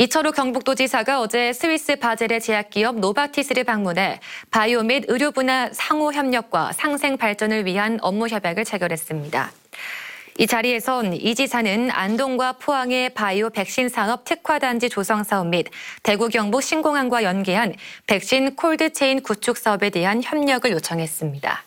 이철우 경북도지사가 어제 스위스 바젤의 제약기업 노바티스를 방문해 바이오 및 의료 분야 상호 협력과 상생 발전을 위한 업무 협약을 체결했습니다. 이 자리에선 이 지사는 안동과 포항의 바이오 백신 산업 특화단지 조성 사업 및 대구 경북 신공항과 연계한 백신 콜드체인 구축 사업에 대한 협력을 요청했습니다.